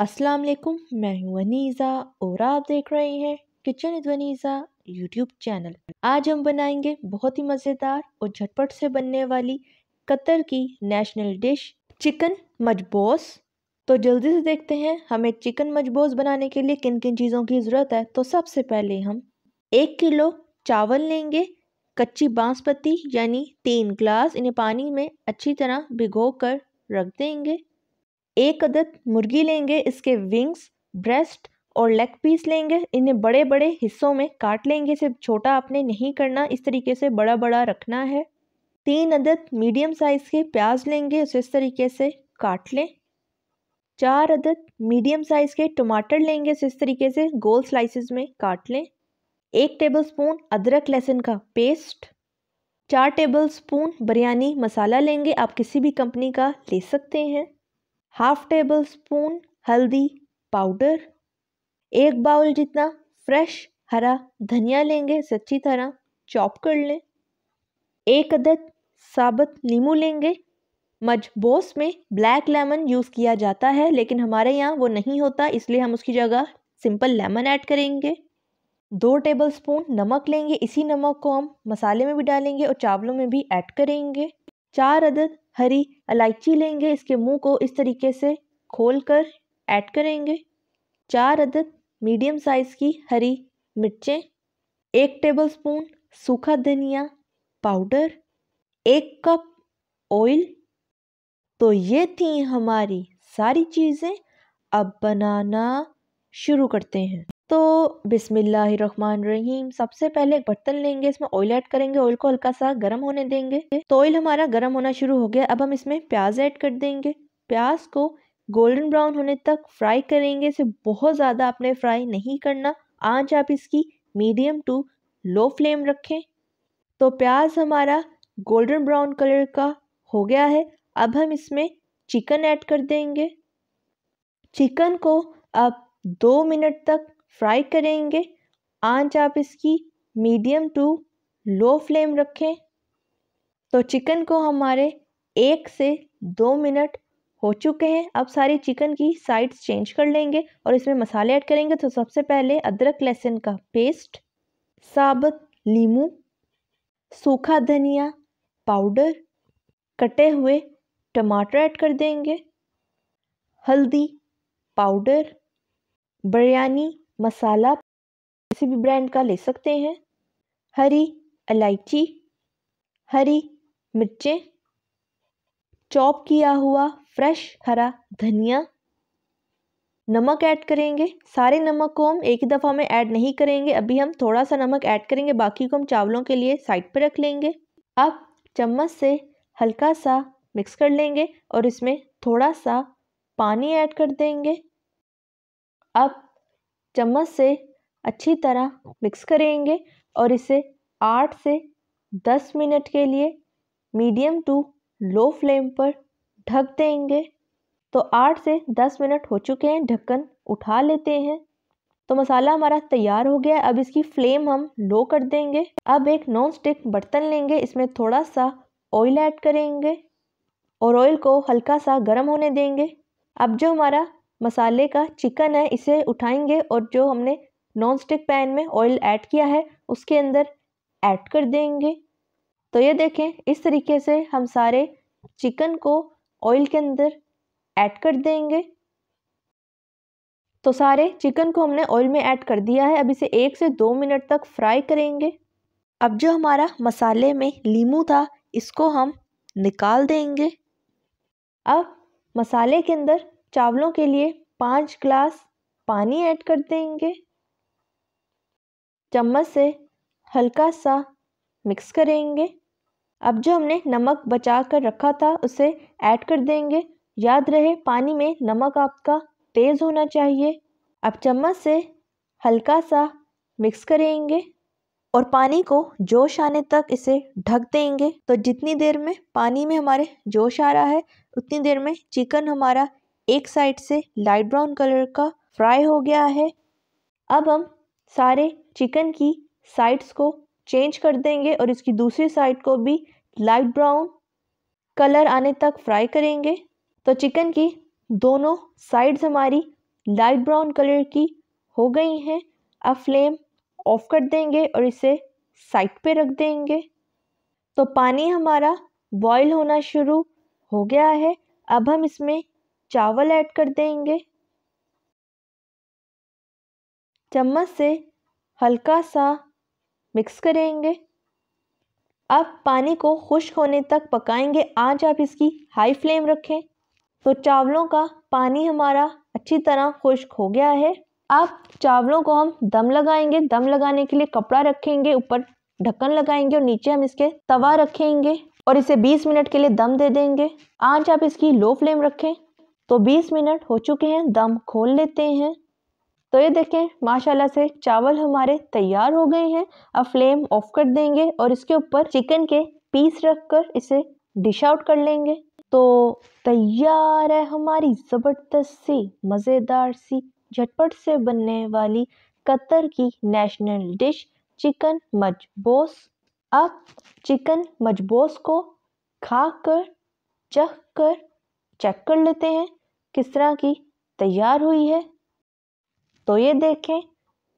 अस्सलाम वालेकुम मैं हूं वनीज़ा और आप देख रहे हैं किचन इद वनीज़ा यूट्यूब चैनल आज हम बनाएंगे बहुत ही मज़ेदार और झटपट से बनने वाली कतर की नेशनल डिश चिकन मजबोस तो जल्दी से देखते हैं हमें चिकन मजबोस बनाने के लिए किन किन चीज़ों की ज़रूरत है तो सबसे पहले हम एक किलो चावल लेंगे कच्ची बांसपत्ती यानी तीन ग्लास इन्हें पानी में अच्छी तरह भिगो कर रख देंगे एक अदद मुर्गी लेंगे इसके विंग्स ब्रेस्ट और लेग पीस लेंगे इन्हें बड़े बड़े हिस्सों में काट लेंगे सिर्फ छोटा आपने नहीं करना इस तरीके से बड़ा बड़ा रखना है तीन अदद मीडियम साइज़ के प्याज लेंगे उसे इस तरीके से काट लें चार अदद मीडियम साइज़ के टमाटर लेंगे इस तरीके से गोल स्लाइसेस में काट लें एक टेबलस्पून अदरक लहसुन का पेस्ट चार टेबलस्पून बिरयानी मसाला लेंगे आप किसी भी कंपनी का ले सकते हैं हाफ टेबल स्पून हल्दी पाउडर एक बाउल जितना फ्रेश हरा धनिया लेंगे सच्ची तरह चॉप कर लें एक अदद साबुत नींबू लेंगे मजबोस में ब्लैक लेमन यूज़ किया जाता है लेकिन हमारे यहाँ वो नहीं होता इसलिए हम उसकी जगह सिंपल लेमन ऐड करेंगे दो टेबल स्पून नमक लेंगे इसी नमक को हम मसाले में भी डालेंगे और चावलों में भी ऐड करेंगे चार अदद हरी इलायची लेंगे इसके मुंह को इस तरीके से खोल कर ऐड करेंगे चार अदद मीडियम साइज़ की हरी मिर्चें एक टेबलस्पून सूखा धनिया पाउडर एक कप ऑयल तो ये थी हमारी सारी चीज़ें अब बनाना शुरू करते हैं तो बिसमीम सबसे पहले एक बर्तन लेंगे इसमें ऑयल ऐड करेंगे ऑयल को हल्का सा गर्म होने देंगे तो ऑयल हमारा गर्म होना शुरू हो गया अब हम इसमें प्याज ऐड कर देंगे प्याज को गोल्डन ब्राउन होने तक फ्राई करेंगे इसे बहुत ज़्यादा आपने फ्राई नहीं करना आंच आप इसकी मीडियम टू लो फ्लेम रखें तो प्याज हमारा गोल्डन ब्राउन कलर का हो गया है अब हम इसमें चिकन ऐड कर देंगे चिकन को आप दो मिनट तक फ्राई करेंगे आंच आप इसकी मीडियम टू लो फ्लेम रखें तो चिकन को हमारे एक से दो मिनट हो चुके हैं अब सारी चिकन की साइड्स चेंज कर लेंगे और इसमें मसाले ऐड करेंगे तो सबसे पहले अदरक लहसुन का पेस्ट साबुत लीमू सूखा धनिया पाउडर कटे हुए टमाटर ऐड कर देंगे हल्दी पाउडर बिरयानी मसाला किसी भी ब्रांड का ले सकते हैं हरी इलायची हरी मिर्चें चॉप किया हुआ फ्रेश हरा धनिया नमक ऐड करेंगे सारे नमक को हम एक ही दफ़ा में ऐड नहीं करेंगे अभी हम थोड़ा सा नमक ऐड करेंगे बाकी को हम चावलों के लिए साइड पर रख लेंगे अब चम्मच से हल्का सा मिक्स कर लेंगे और इसमें थोड़ा सा पानी ऐड कर देंगे अब चम्मच से अच्छी तरह मिक्स करेंगे और इसे आठ से दस मिनट के लिए मीडियम टू लो फ्लेम पर ढक देंगे तो आठ से दस मिनट हो चुके हैं ढक्कन उठा लेते हैं तो मसाला हमारा तैयार हो गया है अब इसकी फ्लेम हम लो कर देंगे अब एक नॉन स्टिक बर्तन लेंगे इसमें थोड़ा सा ऑयल ऐड करेंगे और ऑयल को हल्का सा गर्म होने देंगे अब जो हमारा मसाले का चिकन है इसे उठाएंगे और जो हमने नॉन स्टिक पैन में ऑयल ऐड किया है उसके अंदर ऐड कर देंगे तो ये देखें इस तरीके से हम सारे चिकन को ऑयल के अंदर ऐड कर देंगे तो सारे चिकन को हमने ऑयल में ऐड कर दिया है अब इसे एक से दो मिनट तक फ्राई करेंगे अब जो हमारा मसाले में लीमू था इसको हम निकाल देंगे अब मसाले के अंदर चावलों के लिए पाँच ग्लास पानी ऐड कर देंगे चम्मच से हल्का सा मिक्स करेंगे अब जो हमने नमक बचा कर रखा था उसे ऐड कर देंगे याद रहे पानी में नमक आपका तेज़ होना चाहिए अब चम्मच से हल्का सा मिक्स करेंगे और पानी को जोश आने तक इसे ढक देंगे तो जितनी देर में पानी में हमारे जोश आ रहा है उतनी देर में चिकन हमारा एक साइड से लाइट ब्राउन कलर का फ्राई हो गया है अब हम सारे चिकन की साइड्स को चेंज कर देंगे और इसकी दूसरी साइड को भी लाइट ब्राउन कलर आने तक फ्राई करेंगे तो चिकन की दोनों साइड्स हमारी लाइट ब्राउन कलर की हो गई हैं अब फ्लेम ऑफ कर देंगे और इसे साइड पे रख देंगे तो पानी हमारा बॉईल होना शुरू हो गया है अब हम इसमें चावल ऐड कर देंगे चम्मच से हल्का सा मिक्स करेंगे अब पानी को खुश्क होने तक पकाएंगे आज आप इसकी हाई फ्लेम रखें तो चावलों का पानी हमारा अच्छी तरह खुश्क हो गया है अब चावलों को हम दम लगाएंगे दम लगाने के लिए कपड़ा रखेंगे ऊपर ढक्कन लगाएंगे और नीचे हम इसके तवा रखेंगे और इसे 20 मिनट के लिए दम दे देंगे आंच आप इसकी लो फ्लेम रखें तो 20 मिनट हो चुके हैं दम खोल लेते हैं तो ये देखें माशाल्लाह से चावल हमारे तैयार हो गए हैं अब फ्लेम ऑफ कर देंगे और इसके ऊपर चिकन के पीस रख कर इसे डिश आउट कर लेंगे तो तैयार है हमारी ज़बरदस्त सी मज़ेदार सी झटपट से बनने वाली कतर की नेशनल डिश चिकन मजबोस अब चिकन मजबोस को खा कर चख कर चेक कर लेते हैं किस तरह की तैयार हुई है तो ये देखें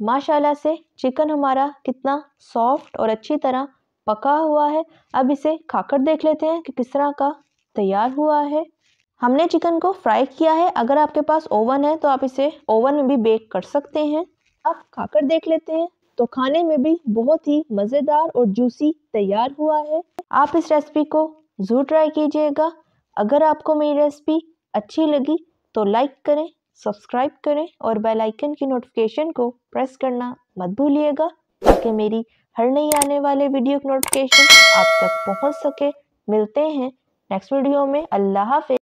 माशाल्लाह से चिकन हमारा कितना सॉफ्ट और अच्छी तरह पका हुआ है अब इसे खाकर देख लेते हैं कि किस तरह का तैयार हुआ है हमने चिकन को फ्राई किया है अगर आपके पास ओवन है तो आप इसे ओवन में भी बेक कर सकते हैं आप खाकर देख लेते हैं तो खाने में भी बहुत ही मज़ेदार और जूसी तैयार हुआ है आप इस रेसिपी को ज़रूर ट्राई कीजिएगा अगर आपको मेरी रेसिपी अच्छी लगी तो लाइक करें सब्सक्राइब करें और बेल आइकन की नोटिफिकेशन को प्रेस करना मत भूलिएगा ताकि मेरी हर नई आने वाले वीडियो की नोटिफिकेशन आप तक पहुंच सके मिलते हैं नेक्स्ट वीडियो में अल्लाह हाफि